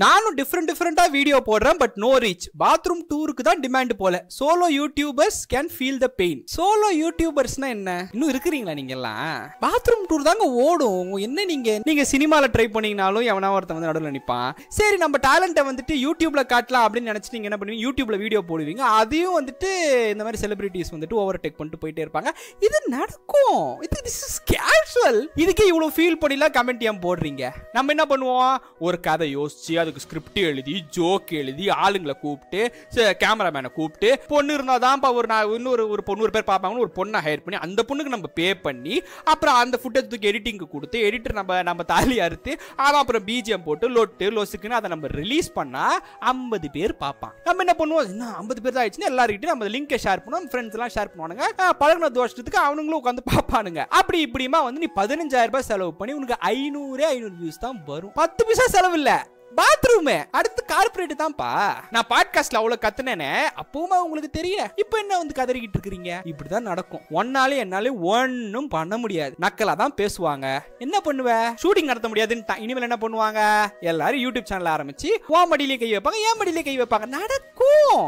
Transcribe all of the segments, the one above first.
நானும் டிஃப்ரெண்ட் டிஃப்ரெண்ட்டாக வீடியோ போடுறேன் பட் நோ ரீச் பாத்ரூம் டூருக்கு தான் டிமாண்ட் போல solo YouTubers can feel the pain solo யூடியூபர்ஸ்னா என்ன இன்னும் இருக்கிறீங்களா நீங்க எல்லாம் பாத்ரூம் டூர் தாங்க ஓடும் என்ன நீங்க நீங்க சினிமாவில் ட்ரை பண்ணீங்கனாலும் எவனா ஒருத்த வந்து நடுவில் நிற்பான் சரி நம்ம டேலண்ட்டை வந்துட்டு யூடியூப்ல காட்டலாம் அப்படின்னு நினச்சி நீங்க என்ன பண்ணுவீங்க யூடியூப்ல வீடியோ போடுவீங்க அதையும் வந்துட்டு இந்த மாதிரி செலிபிரிட்டிஸ் வந்துட்டு ஓவர் டேக் பண்ணிட்டு போயிட்டே இருப்பாங்க இது நடக்கும் இது இதுக்கே இவ்வளோ ஃபீல் பண்ணிலாம் கமெண்ட் ஏன் போடுறீங்க நம்ம என்ன பண்ணுவோம் ஒரு கதை யோசிச்சு அதுக்கு ஸ்கிரிப்ட் எழுதி ஜோக் எழுதி ஆளுங்களை கூப்பிட்டு கேமராமேனை கூப்பிட்டு பொண்ணு இருந்தாதான் ஒரு நான் இன்னொரு ஒரு பொண்ணு ஒரு பேர் பார்ப்பாங்கன்னு ஒரு பொண்ணை ஹயர் பண்ணி அந்த பொண்ணுக்கு நம்ம பே பண்ணி அப்புறம் அந்த ஃபுட்டேஜ் தூக்கி எடிட்டிங்க்கு கொடுத்து எடிட்டர் நம்ம நம்ம தாலி அறுத்து அவன் அப்புறம் பிஜிஎம் போட்டு லொட்டு லொசுக்குன்னு அதை நம்ம ரிலீஸ் பண்ணால் ஐம்பது பேர் பார்ப்பான் நம்ம என்ன பண்ணுவோம் இன்னும் ஐம்பது பேர் தான் ஆயிடுச்சுன்னு எல்லாருக்கிட்டையும் நம்ம லிங்கை ஷேர் பண்ணுவோம் ஃப்ரெண்ட்ஸ்லாம் ஷேர் பண்ணுவானுங்க பழகின தோஷத்துக்கு அவனுங்களும் உட்காந்து பார்ப்பானுங்க அப்படி இப்படிமா வந்து நீ பதினஞ்சாயிரம் ரூபாய் செலவு பண்ணி உனக்கு ஐநூறு ஐநூறு வியூஸ் தான் வரும் பத்து பைசா செலவு இல்லை பாத்ரூம் அடுத்து கார்பரேட் தான்ப்பா நான் பாட்காஸ்ட்ல அவ்வளவு கத்துனேனே அப்பவுமே உங்களுக்கு தெரியல இப்போ என்ன வந்து கதறிக்கிட்டு இருக்கிறீங்க இப்படிதான் நடக்கும் ஒன்னாலே என்னாலே ஒன்னும் பண்ண முடியாது நக்கலா தான் பேசுவாங்க என்ன பண்ணுவ ஷூட்டிங் நடத்த முடியாதுன்னு இனிமேல் என்ன பண்ணுவாங்க எல்லாரும் யூடியூப் சேனல் ஆரம்பிச்சு ஓ மடியிலே கை வைப்பாங்க ஏன் மடியிலே கை வைப்பாங்க நடக்கும்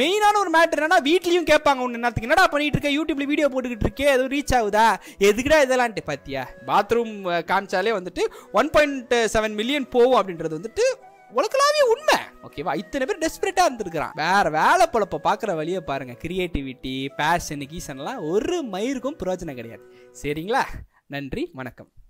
மெயினான ஒரு மேட்டர் என்னன்னா வீட்லயும் கேட்பாங்க ஒன்று நேரத்துக்கு என்னடா பண்ணிட்டு இருக்க யூடியூப்ல வீடியோ போட்டுக்கிட்டு இருக்கே எதுவும் ரீச் ஆகுதா எதுக்குடா இதெல்லாம்ட்டு பாத்தியா பாத்ரூம் காமிச்சாலே வந்துட்டு ஒன் பாயிண்ட் செவன் மில்லியன் போகும் அப்படின்றது வந்துட்டு உலகளாவிய உண்மை ஓகேவா இத்தனை பேர் டெஸ்பிரேட்டா இருந்திருக்கிறான் வேற வேலை பொழப்ப பாக்குற வழியை பாருங்க கிரியேட்டிவிட்டி பேஷன் கீசன்லாம் ஒரு மயிருக்கும் பிரயோஜனம் கிடையாது சரிங்களா நன்றி வணக்கம்